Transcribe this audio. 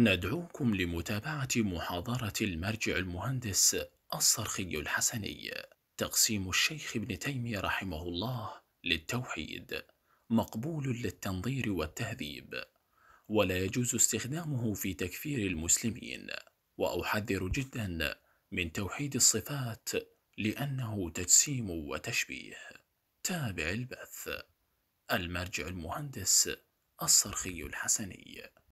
ندعوكم لمتابعة محاضرة المرجع المهندس الصرخي الحسني تقسيم الشيخ ابن تيمية رحمه الله للتوحيد مقبول للتنظير والتهذيب ولا يجوز استخدامه في تكفير المسلمين وأحذر جدا من توحيد الصفات لأنه تجسيم وتشبيه تابع البث المرجع المهندس الصرخي الحسني